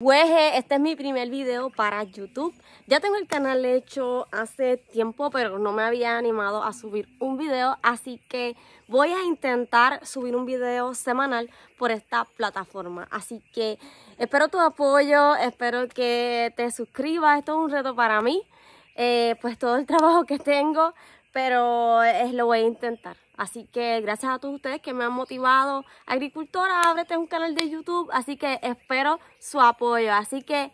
Weje, pues, eh, este es mi primer video para YouTube. Ya tengo el canal hecho hace tiempo, pero no me había animado a subir un video, así que voy a intentar subir un video semanal por esta plataforma. Así que espero tu apoyo, espero que te suscribas, esto es un reto para mí, eh, pues todo el trabajo que tengo, pero es, eh, lo voy a intentar. Así que gracias a todos ustedes que me han motivado. Agricultora, ábrete un canal de YouTube. Así que espero su apoyo. Así que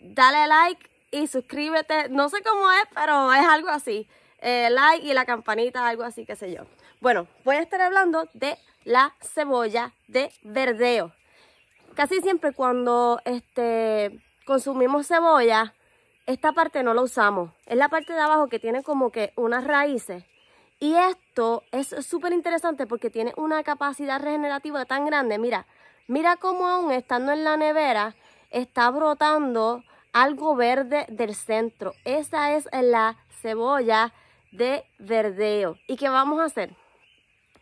dale like y suscríbete. No sé cómo es, pero es algo así. Eh, like y la campanita, algo así, qué sé yo. Bueno, voy a estar hablando de la cebolla de verdeo. Casi siempre cuando este, consumimos cebolla, esta parte no la usamos. Es la parte de abajo que tiene como que unas raíces. Y esto es súper interesante porque tiene una capacidad regenerativa tan grande. Mira, mira cómo aún estando en la nevera está brotando algo verde del centro. Esa es la cebolla de verdeo. ¿Y qué vamos a hacer?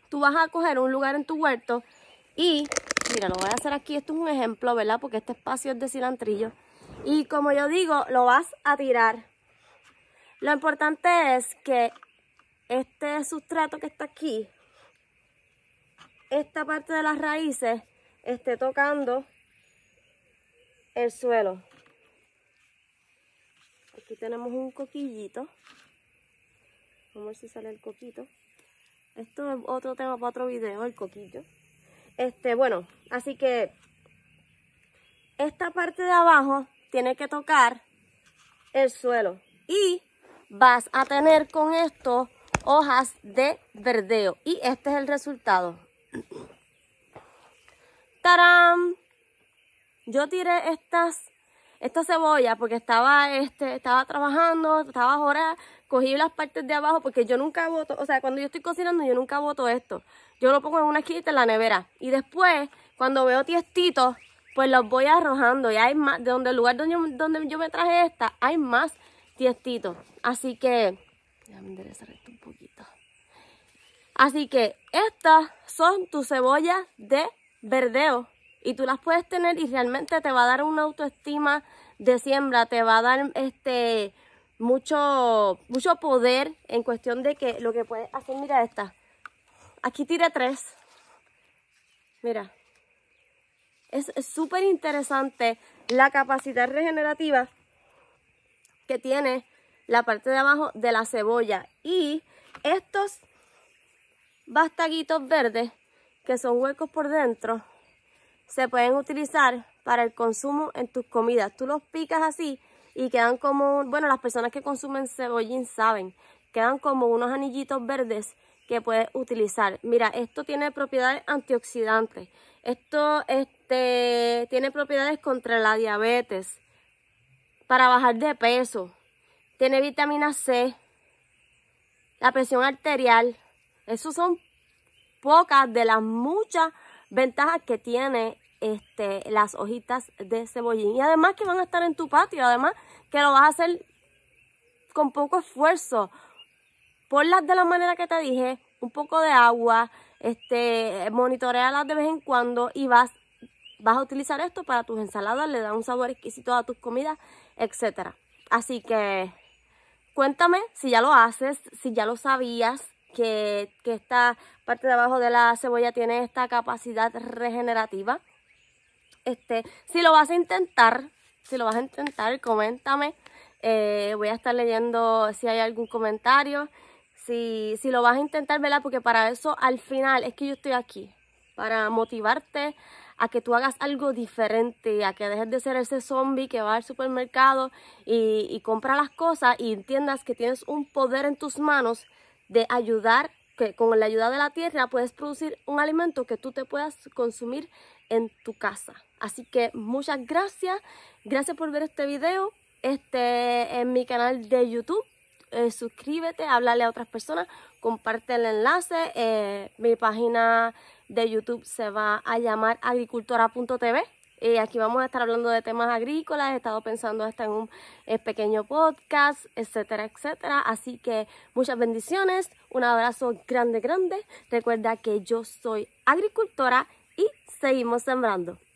Tú vas a coger un lugar en tu huerto y, mira, lo voy a hacer aquí, esto es un ejemplo, ¿verdad? Porque este espacio es de cilantrillo. Y como yo digo, lo vas a tirar. Lo importante es que este sustrato que está aquí, esta parte de las raíces esté tocando el suelo. Aquí tenemos un coquillito. Vamos a ver si sale el coquito. Esto es otro tema para otro video, el coquillo. Este, bueno, así que esta parte de abajo tiene que tocar el suelo. Y vas a tener con esto hojas de verdeo. Y este es el resultado. ¡Tarán! Yo tiré estas, Estas cebolla porque estaba, este, estaba trabajando, estaba ahora, cogí las partes de abajo porque yo nunca boto, o sea, cuando yo estoy cocinando yo nunca boto esto. Yo lo pongo en una esquina en la nevera. Y después, cuando veo tiestitos, pues los voy arrojando. Y hay más, de donde el lugar donde yo, donde yo me traje esta, hay más tiestitos. Así que, déjame Así que estas son tus cebollas de verdeo y tú las puedes tener y realmente te va a dar una autoestima de siembra, te va a dar este mucho, mucho poder en cuestión de que lo que puedes hacer, mira esta, aquí tiré tres, mira, es súper interesante la capacidad regenerativa que tiene la parte de abajo de la cebolla y estos bastaguitos verdes, que son huecos por dentro, se pueden utilizar para el consumo en tus comidas. Tú los picas así y quedan como, bueno, las personas que consumen cebollín saben, quedan como unos anillitos verdes que puedes utilizar. Mira, esto tiene propiedades antioxidantes. Esto este, tiene propiedades contra la diabetes, para bajar de peso. Tiene vitamina C, la presión arterial, esas son pocas de las muchas ventajas que tiene este, las hojitas de cebollín. Y además que van a estar en tu patio, además que lo vas a hacer con poco esfuerzo. Ponlas de la manera que te dije, un poco de agua, este, monitorealas de vez en cuando y vas, vas a utilizar esto para tus ensaladas, le da un sabor exquisito a tus comidas, etcétera. Así que cuéntame si ya lo haces, si ya lo sabías, que, esta parte de abajo de la cebolla tiene esta capacidad regenerativa. Este, si lo vas a intentar, si lo vas a intentar, coméntame. Eh, voy a estar leyendo si hay algún comentario. Si, lo vas a intentar, ¿verdad? Porque para eso al final es que yo estoy aquí. Para motivarte a que tú hagas algo diferente, a que dejes de ser ese zombie que va al supermercado y, y compra las cosas y entiendas que tienes un poder en tus manos de ayudar, que con la ayuda de la tierra puedes producir un alimento que tú te puedas consumir en tu casa. Así que muchas gracias, gracias por ver este video este, en mi canal de YouTube. Eh, suscríbete, háblale a otras personas, comparte el enlace. Eh, mi página de YouTube se va a llamar agricultora.tv. Eh, aquí vamos a estar hablando de temas agrícolas, he estado pensando hasta en un eh, pequeño podcast, etcétera, etcétera. Así que muchas bendiciones, un abrazo grande, grande. Recuerda que yo soy agricultora y seguimos sembrando.